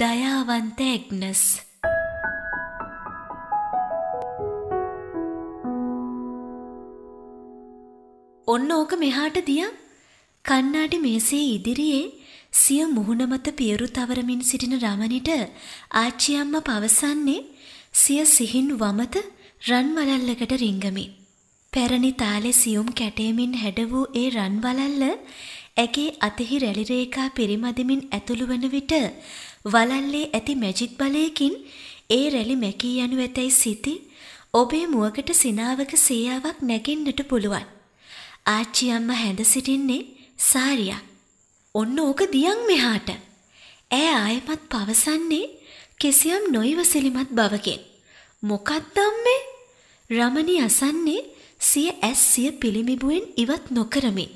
දයාවන්ත එක්නස් ඔන්න ඕක මෙහාට දියම් කන්නාඩි මේසේ ඉදිරියේ සිය මුහුණ මත පියරු තවරමින් සිටින රමණිට ආච්චි අම්මා පවසන්නේ සිය සිහින් වමත රන් වලල්ලකට රිංගමි. පැරණි තාලේ සියුම් කැටයමින් හැඩ වූ ඒ රන් වලල්ල ඇගේ අතෙහි රැලි රේඛා පෙරිමදමින් ඇතුළු වන විට වලල්ලේ ඇති මැජික් බලයකින් ඒ රැලි මැකී යනු ඇතැයි සිතී ඔබේ මුවකට සිනාවක සේයාවක් නැගෙන්නට පුළුවන්. ආච්චි අම්මා හැඳ සිටින්නේ සාරියක්. ඔන්න ඕක දියන් මෙහාට. ඈ ආයමත් පවසන්නේ කෙසියම් නොයිවසිලිමත් බවකින්. මොකක්ද අම්මේ? රමණී අසන්නේ සිය ඇස් සිය පිළිමිබුවෙන් ඉවත් නොකරමින්.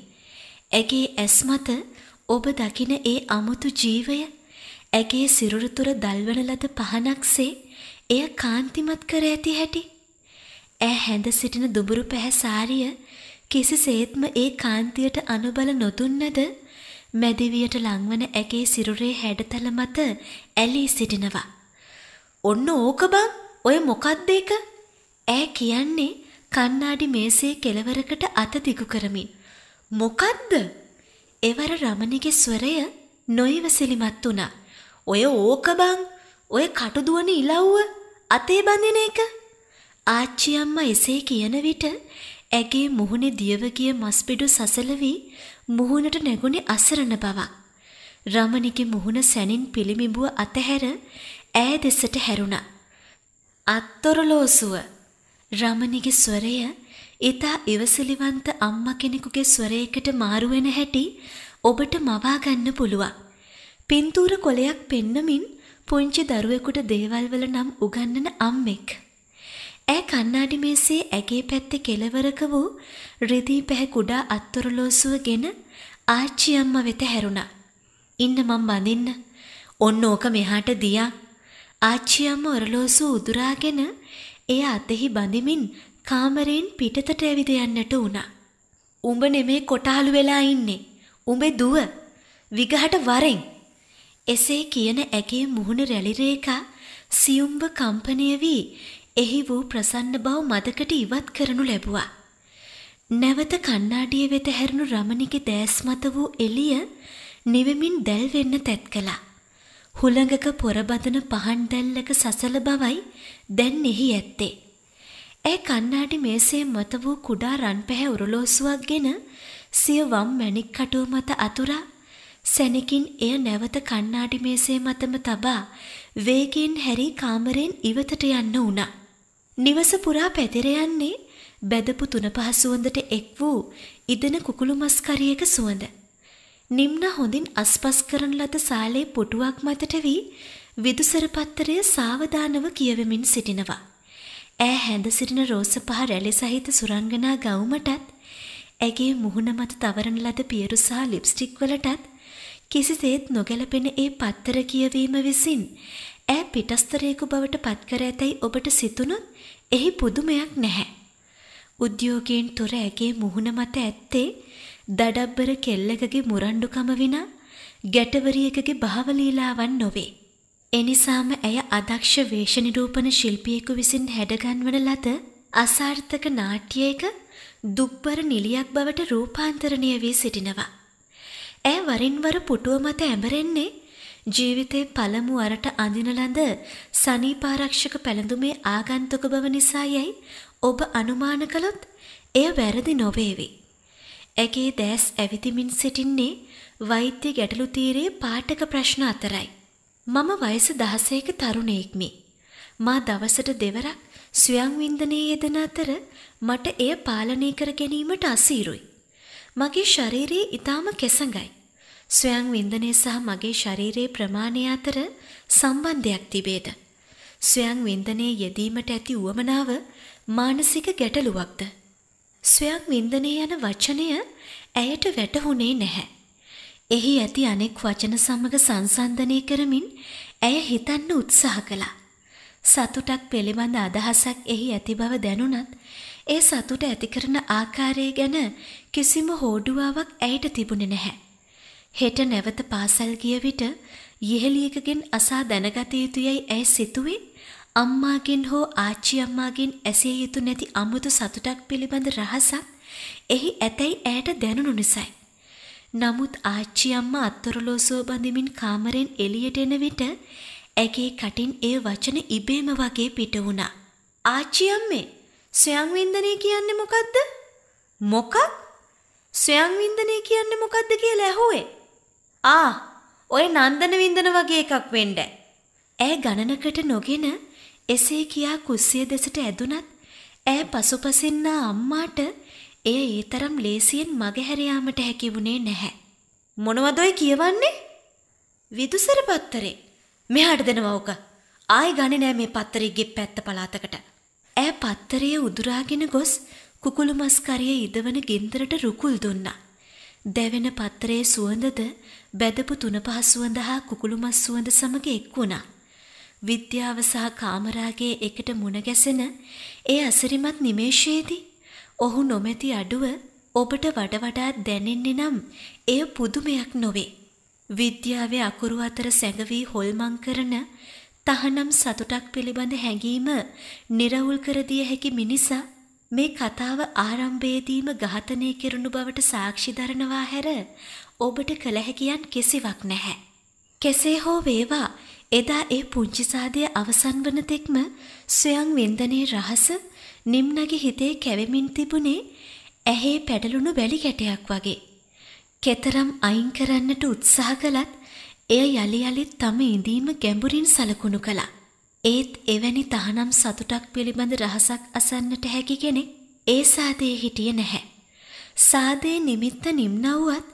ඇගේ ඇස් මත ඔබ දකින ඒ අමුතු ජීවය ඇගේ සිරුරු තුර දල්වන ලද පහනක්සේ එය කාන්තිමත් කර ඇති හැටි. ඇ හැඳ සිටින දුඹුරු පැහැ සාරිය කිසිසේත්ම ඒ කාන්තියට අනුබල නොදුන්නද මැදිවියට ලංවන ඇගේ සිරුරේ හැඩතල මත ඇලී සිටිනවා. ඔන්න ඕක බං ඔය මොකක්ද එක? ඈ කියන්නේ කණ්ණාඩි මේසේ කෙළවරකට අත දිගු කරමින්. මොකද්ද? එවර රමණිගේ ස්වරය නොයවසිලිමත් වුණා. ඔය ඕක බං, ඔය කටුදුවන ඉලව්ව අතේ බඳින එක. ආච්චි අම්මා එසේ කියන විට ඇගේ මුහුණේ දියව ගිය මස්පිඩු සසලවි මුහුණට නැගුණේ අසරණ බවක්. රමණිගේ මුහුණ සැනින් පිළිමිබුව අතහැර ඈ දෙසට හැරුණා. අත්තරලෝසුව රමණිගේ ස්වරය ඊතා ඉවසිලිවන්ත අම්මා කෙනෙකුගේ ස්වරයකට මාරු වෙන හැටි ඔබට මවා ගන්න පුළුවන්. පින්තූර කොලයක් පෙන්නමින් පුංචි දරුවෙකුට දේවල් වල නම් උගන්වන අම්මෙක්. ඇය කණ්ණාඩි මේසේ ඇගේ පැත්තේ කෙළවරක වූ රිදී පැහැ කුඩා අත්තරලෝසුවගෙන ආච්චි අම්මා වෙත හැරුණා. ඉන්න මං බඳින්න. ඔන්න ඕක මෙහාට දියා. ආච්චි අම්මා ඔරලෝසුව උදුරාගෙන එය අතෙහි බඳිමින් කාමරයෙන් පිටතට ඇවිද යන්නට වුණා. උඹ නෙමේ කොටහළු වෙලා ඉන්නේ. උඹේ දුව. විගහට වරෙන්. එසේ කියන ඇගේ මුහුණ රැලි රේඛා සියුම්ව කම්පණය වී එහි වූ ප්‍රසන්න බව මදකට ඉවත් කරනු ලැබුවා. නැවත කණ්ණාඩිය වෙත හැරුණු රමණිගේ දෑස් මත වූ එළිය නිවෙමින් දැල් වෙන්න තැත් කළා. හුළඟක පොරබදන පහන් දැල්ලක සසල බවයි දැන් එහි ඇත්තේ. ඇය කණ්ණාඩි මේසය මත වූ කුඩා රන් පැහැ උරලෝසුවක් ගෙන සිය වම් මැණික් කටුව මත අතුරා සැනකින් එය නැවත කණ්ණාඩි මේසය මතම තබා වේගෙන් හැරී කාමරෙන් ඉවතට යන්න වුණා. නිවස පුරා පැතිර යන්නේ බැදපු තුනපහ සුවඳට එක් වූ ඉදෙන කුකුළු මස්කරියක සුවඳ. නිම්න හොඳින් අස්පස් කරන ලද සාලේ පුටුවක් මතට වී විදුසර පත්තරය සාවධානව කියවමින් සිටිනවා. ඈ හැඳ සිටින රෝස පහ රැලි සහිත සුරංගනා ගවුමටත් ඇගේ මුහුණ මත තවරන ලද පියරු සහ ලිප්ස්ටික් වලටත් කිසිසේත් නොගැලපෙන ඒ පත්තර කියවීම විසින් ඈ පිටස්තරයෙකු බවට පත්කර ඇතැයි ඔබට සිතුනොත් එහි පුදුමයක් නැහැ. උද්‍යෝගයෙන් තොර ඇගේ මුහුණ මත ඇත්තේ දඩබ්බර කෙල්ලකගේ මුරණ්ඩුකම විනා ගැටවරියකගේ භාවලීලාවන් නොවේ. එනිසාම ඇය අදක්ෂ වේශ නිරූපණ ශිල්පියෙකු විසින් හැඩගන්වන ලද අසාර්ථක නාට්‍යයක දුක්බර නිලියක් බවට රූපාන්තරණය වී සිටිනවා. ඇය වරින් වර පුටුව මත ඇඹරෙන්නේ ජීවිතේ පළමු අරට අඳින ලද සනීපාරක්ෂක පැළඳුමේ ආගන්තුක බව නිසා යයි ඔබ අනුමාන කළොත් එය වැරදි නොවේවි. ඇගේ දැස් ඇවිදිමින් සිටින්නේ වෛද්‍ය ගැටලු තීරයේ පාඨක ප්‍රශ්න අතරයි. මම වයස දහසයක තරුණයෙක්මි. මා දවසට දෙවරක් ස්වයංවින්දනයේ යෙදෙන අතර මට එය පාලනය කර ගැනීමට අසීරුයි. මගේ ශරීරයේ ඊටාම කෙසඟයි. ස්වයංවින්දනය සහ මගේ ශරීරයේ ප්‍රමාණය අතර සම්බන්ධයක් තිබේද? ස්වයංවින්දනයේ යෙදීමට ඇති උවමනාව මානසික ගැටලුවක්ද? ස්වයංවින්දනය යන වචනය ඇයට වැටහුනේ නැහැ. එහි ඇති අනෙක් වචන සමග සංසන්දනය කරමින් ඇය හිතන්න උත්සාහ කළා. සතුටක් පිළිබඳ අදහසක් එහි ඇති බව දැනුණත් ඒ සතුට ඇති කරන ආකාරය ගැන කිසිම හෝඩුවාවක් ඇයට තිබුණේ නැහැ. හෙට නැවත පාසල් ගිය විට යෙහෙලියකගෙන් අසා දැනගත යුතුයයි ඇය සිතුවේ අම්මාගෙන් හෝ ආච්චි අම්මාගෙන් ඇසිය යුතු නැති අමුතු සතුටක් පිළිබඳ රහසක් එහි ඇතැයි ඇයට දැනුණු නිසයි. නමුත් ආච්චි අම්මා අත්තරලෝසෝ බඳමින් කාමරෙන් එළියට එන විට ඇගේ කටින් ඒ වචන ඉබේම වගේ පිට වුණා. ආච්චි අම්මේ ස්වයංවින්දනය කියන්නේ මොකද්ද? මොකක්? ස්වයංවින්දනය කියන්නේ මොකද්ද කියලා ඇහුවේ. ආ, ඔය නන්දන වින්දන වගේ එකක් වෙන්න. ඈ ගණනකට නොගෙන එසේ කියා කුස්සිය දෙසට ඇදුනත් ඈ පසුපසින්නා අම්මාට එය ඒ තරම් ලේසියෙන් මගහැරයාමට හැකිවුණේ නැහැ. මොනවදොයි කියවන්නේ? විදුසර පත්තරේ. මෙහාට දෙනවා ඕක. ආයෙ ගන්නේ නෑ මේ පත්තරේ ගෙප් පැත්ත පළාතකට. ඈ පත්තරය උදුරාගෙන ගොස් කුකුළු මස්කරිය ඉදවන ගින්දරට රුකුල් දුන්නා. දැවෙන පත්තරේ සුවඳද බැදපු තුනපහ සුවඳ හා කුකුළු මස් සුවඳ සමග එක් වුණා. විද්‍යාව සහ කාමරාගේ එකට මුණ ගැසෙන ඒ අසිරිමත් නිමේෂයේදී ඔහු නොමැති අඩුව ඔබට වඩවඩා දැනෙන්නේ නම් එය පුදුමයක් නොවේ. විද්‍යාවේ අකුරු අතර සැඟවී හොල්මන් කරන තහනම් සතුටක් පිළිබඳ හැඟීම නිරවුල් කර දිය හැකි මිනිසා මේ කතාව ආරම්භයේදීම ඝාතනය කෙරුණු බවට සාක්ෂි දරනවා හැර ඔබට කළ හැකියන් කිසිවක් නැහැ. කෙසේ හෝ වේවා එදා ඒ පුංචි සාදය අවසන් වන තෙක්ම ස්වයං වින්දනයේ රහස නිම්නගේ හිතේ කැවෙමින් තිබුණේ ඇහේ පැටලුණු වැලි කැටයක් වගේ. කෙතරම් අයින් කරන්නට උත්සාහ කළත් එය යලි යලිත් තම ඉඳීම ගැඹුරින් සලකුණු කළා. ඒත් එවැනි තහනම් සතුටක් පිළිබඳ රහසක් අසන්නට හැකි කෙනෙක් ඒ සාදයේ හිටියේ නැහැ. සාදයේ නිමිත්ත නිම්නවුවත්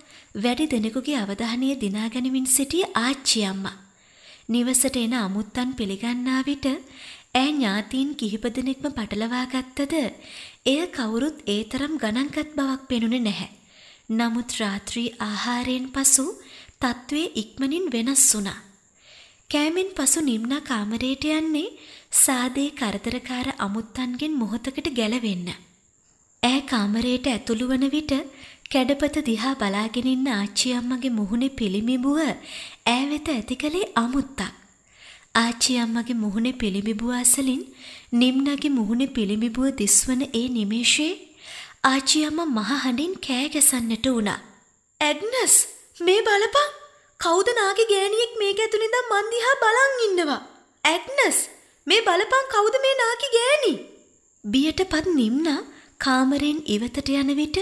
වැඩි දෙනෙකුගේ අවධානය දිනා ගැනීමින් සිටිය ආච්චි අම්මා. නිවසට එන අමුත්තන් පිළිගන්නා විට ඈ ඥාතීන් කිහිප දෙනෙක්ම පටලවා ගත්තද එය කවුරුත් ඒ තරම් ගණන්ගත් බවක් පෙනුනේ නැහැ. නමුත් රාත්‍රී ආහාරයෙන් පසු තත්ත්වය ඉක්මනින් වෙනස් වුණා. කෑමෙන් පසු නිම්නා කාමරයට යන්නේ සාදේ කරදරකාර අමුත්තන්ගෙන් මොහොතකට ගැලවෙන්න. ඈ කාමරයට ඇතුළු වන විට කැඩපත දිහා බලාගෙන ඉන්න ආච්චි අම්මගේ මුහුණේ පිළිමිබුව ඈ වෙත ඇති කලේ අමුත්තක්. ආච්චි අම්මගේ මුහුණේ පිළිබිබුව අසලින් නිම්නගේ මුහුණේ පිළිබිබුව දිස්වන ඒ නිමේෂයේ ආච්චි අම්මා මහ හඬින් කෑ ගැසන්නට වුණා. "ඇග්නස්, මේ බලපන්. කවුද නාගේ ගෑණියෙක් මේක ඇතුළේ ඉඳන් මන් දිහා බලන් ඉන්නවා. ඇග්නස්, මේ බලපන් කවුද මේ නාකි ගෑණි?" බියටපත් නිම්නා කාමරෙන් ඉවතට යන විට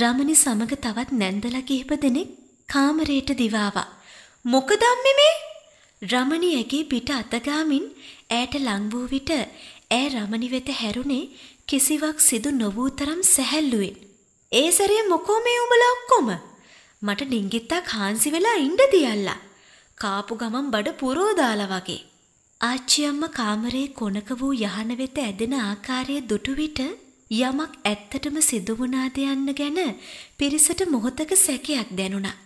රමණි සමග තවත් නැන්දලා කිහිප දෙනෙක් කාමරයට දිවාවා. "මොකදම්මේ මේ?" රමණියගේ පිට අතගාමින් ඈට ලං වූ විට ඈ රමණි වෙත හැරුණේ කිසිවක් සිදු නොවූ තරම් සැහැල්ලුවෙන්. ඒ සැරේ මොකෝ මේ උඹලා ඔක්කොම? මට ඩිංගිත්තක් හාන්සි වෙලා ඉන්න දියල්ලා. කාපු ගමන් බඩ පුරෝදාලා වගේ. ආච්චි අම්මා කාමරේ කොනක වූ යහන වෙත ඇදෙන ආකාරය දුටු විට යමක් ඇත්තටම සිදු වුණාද යන්න ගැන පිරිසට මොහොතක සැකයක් දැනුණා.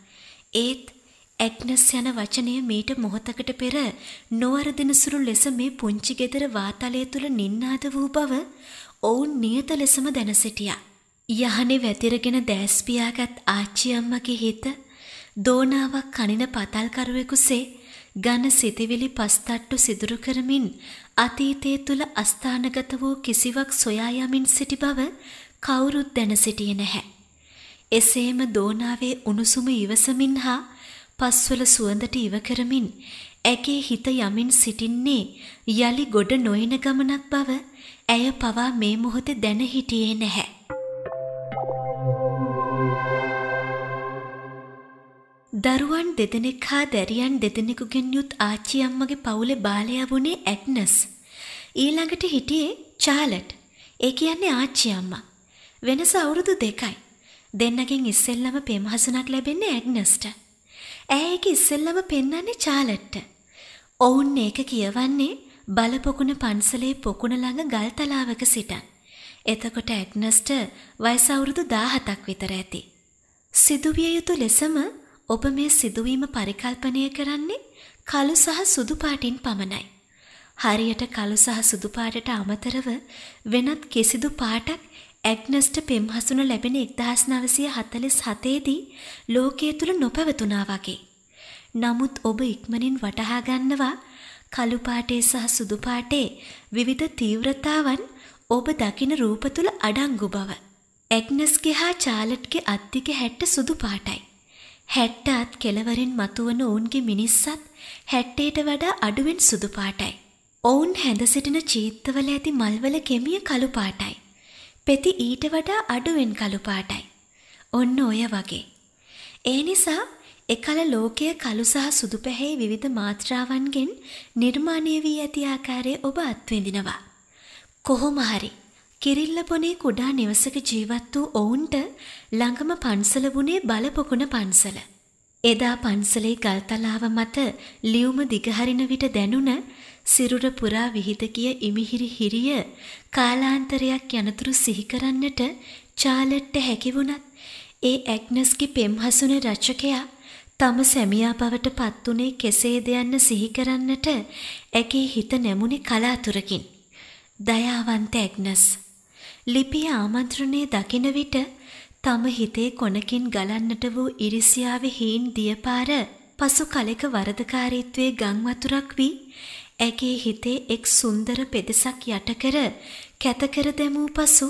ඒත් ඇග්නස් යන වචනය මීට මොහොතකට පෙර නොවරදිනසුරු ලෙස මේ පුංචි ගෙදර වාතලය තුළ නින්නාද වූ බව ඔවුන් නියත ලෙසම දැන සිටියා. යහනේ වැතිරගෙන දෑස් පියාගත් ආච්චි අම්මගේ හිත දෝනාවක් කනින පතල්කරුවෙකුසේ ඝන සිතවිලි පස්තට්ටු සිදුරු කරමින් අතීතයේ තුල අස්ථානගත වූ කිසිවක් සොයා යමින් සිටි බව කවුරුත් දැන සිටියේ නැහැ. එසේම දෝනාවේ උණුසුම ඉවසමින් හා පස්වල සුවඳට ඉව කරමින් ඇගේ හිත යමින් සිටින්නේ යලි ගොඩ නොයන ගමනක් බව ඇය පවා මේ මොහොතේ දැන හිටියේ නැහැ. දරුවන් දෙදෙනෙක් හා දැරියන් දෙදෙනෙකුගෙන් යුත් ආච්චි අම්මගේ පවුලේ බාලයා වුණේ ඇග්නස්. ඊළඟට හිටියේ චාලට්. ඒ කියන්නේ ආච්චි අම්මා. වෙනස අවුරුදු දෙකයි. දෙන්නගෙන් ඉස්සෙල්ලම පෙම්හසුනක් ලැබෙන්නේ ඇග්නස්ට. ඇය ඒක ඉස්සෙල්ලම පෙන්වන්නේ චාලට්ට. ඔවුන් ඒක කියවන්නේ බලපොකුණ පන්සලේ පොකුණ ළඟ ගල් තලාවක සිටන්. එතකොට ඇග්නස්ට වයස අවුරුදු 17ක් විතර ඇති. සිදුවිය යුතු ලෙසම ඔබ මේ සිදුවීම පරිකල්පනය කරන්නේ කළු සහ සුදු පාටින් පමණයි. හරියට කළු සහ සුදු පාටට අමතරව වෙනත් කිසිදු පාටක් ඇග්නස්ට පෙම්හසුන ලැබෙන එක්දහස් නවසය හතලිස් හතේදී ලෝකය තුළ නොපැවතුනා වගේ. නමුත් ඔබ ඉක්මනින් වටහාගන්නවා කළුපාටේ සහ සුදුපාටේ විවිධ තීව්‍රතාවන් ඔබ දකින රූප තුළ අඩංගු බව. ඇග්නස්ගේ හා චාලට්ගේ අත්තික හැට්ට සුදු පාටයි. හැට්ටාත් කෙලවරින් මතුවන ඔවුන්ගේ මිනිස්සත් හැට්ටේට වඩා අඩුවෙන් සුදු පාටයි. ඔවුන් හැඳ සිටින චීත්තවල ඇති මල්වල කෙමිය කළු පාටයි. පෙති ඊට වඩා අඩුවෙන් කළු පාටයි. ඔන්න ඔය වගේ. ඒ නිසා එකල ලෝකය කළු සහ සුදු පැහැයි විවිධ මාත්‍රාවන්ගෙන් නිර්මාණය වී ඇති ආකාරයේ ඔබ අත්විඳිනවා. කොහොම හරි කිරිල්ල පොනේ කුඩා නිවසක ජීවත් වූ ඔවුන්ට ළඟම පන්සල වුණේ බලපොකුණ පන්සල. එදා පන්සලේ ගල්තලාව මත ලියුම දිගහරින විට දැනුණ සිරුර පුරා විහිද ගිය ඉමිහිරි හිරිය කාලාන්තරයක් යනතුරු සිහි කරන්නට චාලට්ට හැකි වුණත් ඒ ඇග්නස්ගේ පෙම්හසුන රචකයා තම සැමියා බවට පත්ුනේ කෙසේද යන්න සිහි කරන්නට ඇගේ හිත නැමුනේ කලාතුරකින්. දයාවන්ත ඇග්නස්. ලිපිය ආමන්ත්‍රණය දකින විට තම හිතේ කොනකින් ගලන්නට වූ ඉරිසියාවේ හීන් දියපාර පසු කලෙක වරදකාරීත්වයේ ගංවතුරක් වී ඇගේ හිතේ එක් සුන්දර පෙදෙසක් යටකර කැතකර දැමූ පසු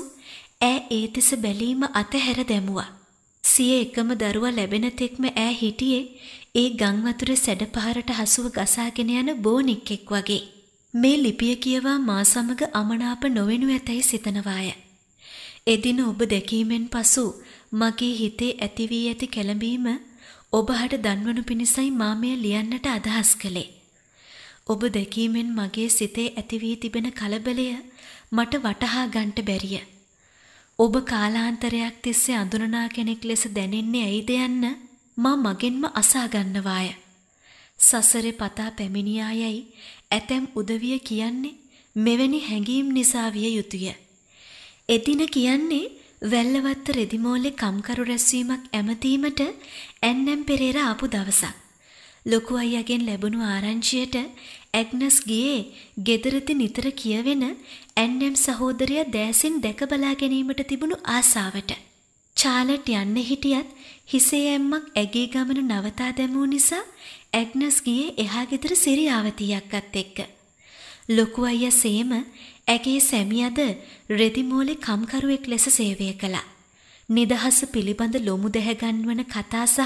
ඈ ඒ දෙස බැලීම අතහැර දැමුවා. සිය එකම දරුවා ලැබෙන තෙක්ම ඈ හිටියේ ඒ ගම් වතුර සැඩ පහරට හසුව ගසාගෙන යන බෝනික්ෙක් වගේ. මේ ලිපිය කියවා මා සමග අමනාප නොවෙනු ඇතැයි සිතනවාය. එදින ඔබ දැකීමෙන් පසු මගේ හිතේ ඇති වී ඇති කැළඹීම ඔබ හට දන්වනු පිණිසයි මා මෙය ලියන්නට අදහස් කළේ. ඔබ දැකීමෙන් මගේ සිතේ ඇති වී තිබෙන කලබලය මට වටහා ගන්නට බැරිය. ඔබ කාලාන්තරයක් තිස්සේ අඳුනනා කෙනෙක් ලෙස දැනෙන්නේ ඇයිද යන්න මා මගෙන්ම අසා ගන්නවාය. සසරේ පතා පැමිණියායයි ඇතැම් උදවිය කියන්නේ මෙවැනි හැඟීම් නිසා විය යුතුය. එදින කියන්නේ වැල්ලවත්ත රෙදිමෝලේ කම්කරු රැස්වීමක් ඇමතීමට ඇන්නම් පෙරේරා ආපු දවසක්. ලොකු අයියාගෙන් ලැබුණු ආරංචියට ඇග්නස් ගියේ ගෙදරති නිතර කියවෙන ඇන්නම් සහෝදරයා දෑසින් දැක බලා ගැනීමට තිබුණු ආසාවට. චාලට් යන්න හිටියත් හිසේ ඇම්මක් ඇගේ ගමන නවතා දැමූ නිසා ඇග්නස් ගියේ එහා ගෙදර සිරියාවතියක්වත් එක්ක. ලොකු අයියා සේම ඇගේ සැමියද රෙදිමෝලේ කම්කරුවෙක් ලෙස සේවය කළා. නිදහස පිළිබඳ ලොමු දැහැගන්වන කතා සහ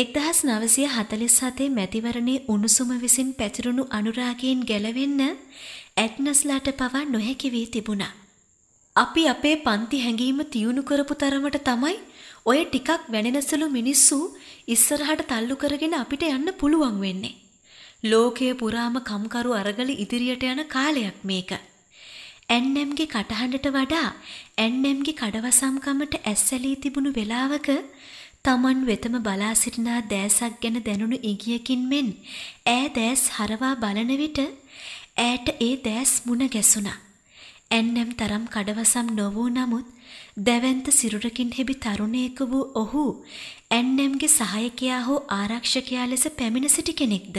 1947 මැතිවරණේ උණුසුම විසින් පැතිරුණු අනුරාගයෙන් ගැලවෙන්න ඇට්නස්ලාට පවා නොහැකි වී තිබුණා. අපි අපේ පන්ති හැඟීම තියුණු කරපු තරමට තමයි ඔය ටිකක් වැනෙනසලු මිනිස්සු ඉස්සරහට තල්ලු කරගෙන අපිට යන්න පුළුවන් වෙන්නේ. ලෝකය පුරාම කම්කරු අරගල ඉදිරියට යන කාලයක් මේක. ඇන්නම්ගේ කටහඬට වඩා ඇන්නම්ගේ කඩවසම්කමට ඇස්සැලී තිබුණු වෙලාවක තමන් වෙතම බලා සිටිනා දෑසක් ගැන දැනුණු ඉගියකින් මෙන් ඈ දෑස් හරවා බලන විට ඈට ඒ දෑස් මුණ ගැසුණා. ඇන්නම් තරම් කඩවසම් නොවූ නමුත් දැවැන්ත සිරුරකින් හෙබි තරුණයෙකු වූ ඔහු ඇන්නම්ගේ සහායකයා හෝ ආරක්ෂකයා ලෙස පැමිණ සිටි කෙනෙක්ද.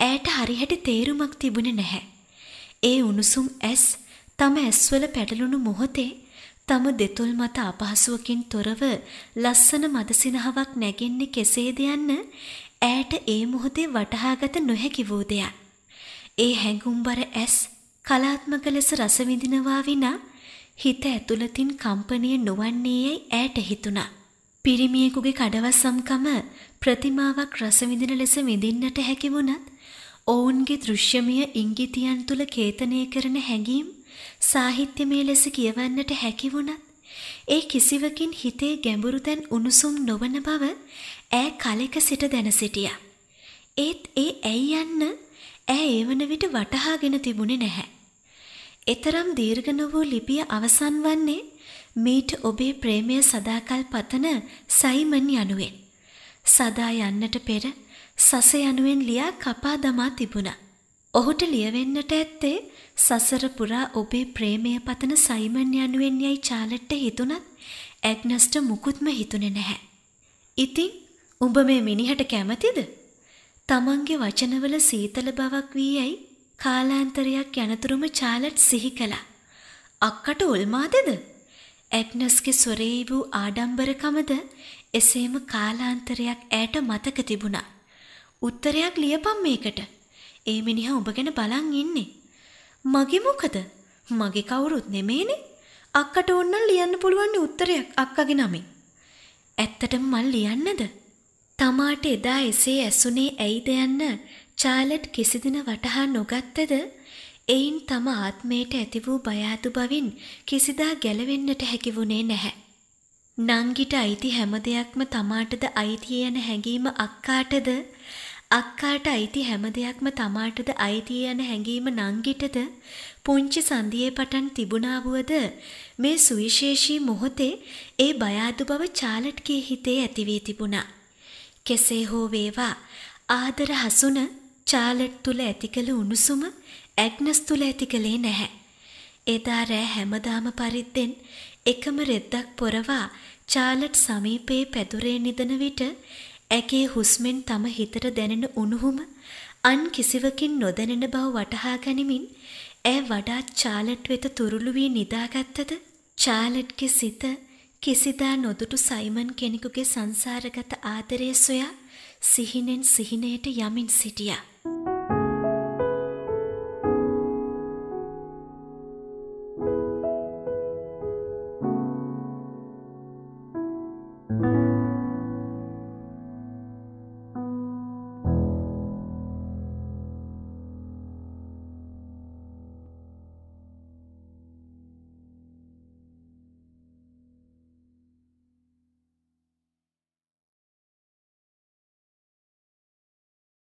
ඈට හරිහැටි තේරුමක් තිබුණේ නැහැ. ඒ උණුසුම් ඇස් තම ඇස්වල පැටලුණු මොහොතේ තම දෙතුල් මත අපහසුවකින් තොරව ලස්සන මදසිනහාවක් නැගෙන්නේ කෙසේද යන්න ඈට ඒ මොහොතේ වටහාගත නොහැකි වූ දෙයක්. ඒ හැඟුම්බර ඇස් කලාත්මක ලෙස රස විඳිනවා විනා හිත ඇතුළතින් කම්පණය නොවන්නේයයි ඈට හිතුණා. පිරිමියෙකුගේ කඩවස්සම්කම ප්‍රතිමාවක් රස විඳින ලෙස විඳින්නට හැකි වුණත් ඔවුන්ගේ දෘශ්‍යමය ඉංගිතයන් තුල කේතනය කරන හැඟීම් සාහිත්‍යමය ලෙස කියවන්නට හැකි වුණත් ඒ කිසිවකින් හිතේ ගැඹුරු තැන් උණුසුම් නොවන බව ඈ කලෙක සිට දැන සිටියා. ඒත් ඒ ඇයි යන්න ඈ ඒ වන විට වටහාගෙන තිබුණේ නැහැ. එතරම් දීර්ඝ නොවූ ලිපිය අවසන් වන්නේ මීට ඔබේ ප්‍රේමය සදාකල් පතන සයිමන් යනුවෙන්. සදා යන්නට පෙර සස යනුවෙන් ලියා කපා දමා තිබුණා. ඔහුට ලියවෙන්නට ඇත්තේ සසර පුරා ඔබේ ප්‍රේමය පතන සයිමන් යනුවෙන් යයි චාලට්ට හිතුණත් ඇග්නස්ට මුකුත්ම හිතුනේ නැහැ. ඉතින් උඹ මේ මිනිහට කැමතිද? තමන්ගේ වචනවල සීතල බවක් වී යයි කාලාන්තරයක් යනතුරුම චාලට් සිහි කළා. අක්කට උල්මාදද? ඇග්නස්ගේ සොරේ වූ ආඩම්බරකමද එසේම කාලාන්තරයක් ඇයට මතක තිබුණා. උත්තරයක් ලියපම් මේකට. ඒ මිනිහා උඹ ගැන බලන් ඉන්නේ. මගේ මොකද? මගේ කවුරුත් නෙමේනේ. අක්කට ඕන්නම් ලියන්න පුළුවන් උත්තරයක් අක්කගේ නමින්. ඇත්තටම මල් ලියන්නද? තමාට එදා එසේ ඇසුනේ ඇයිද යන්න චාලට් කිසිදින වටහා නොගත්තද? එයින් තම ආත්මයට ඇති වූ බය බවින් කිසිදා ගැලවෙන්නට හැකි වුණේ නැහැ. නංගිට අයිති හැම දෙයක්ම තමාටද අයිති යන හැඟීම අක්කාටද අක්කාට අයිති හැම දෙයක්ම තමාටද අයිති යන හැඟීම නංගිටද පුංචි සන්ධියේ පටන් තිබුණාවුවද මේ සුවිශේෂී මොහොතේ ඒ බයාදු බව චාලට්ගේ හිතේ ඇති වී තිබුණා. කෙසේ හෝ වේවා ආදර හසුන චාලට් තුල ඇති කළ උණුසුම ඇග්නස් තුල ඇති කළේ නැහැ. එදා රෑ හැමදාම පරිද්දෙන් එකම රෙද්දක් පොරවා චාලට් සමීපයේ පැදුරේ නිදන විට ඇගේ හුස්මෙන් තම හිතට දැනෙන උණුහුම අන් කිසිවකින් නොදැනෙන බව වටහා ගනිමින් ඈ වඩාත් චාලට් වෙත තුරුළු වී නිදාගත්තද චාලට්ගේ සිත කිසිදා නොදුටු සයිමන් කෙනෙකුගේ සංසාරගත ආදරය සොයා සිහිනෙන් සිහිනයට යමින් සිටියා.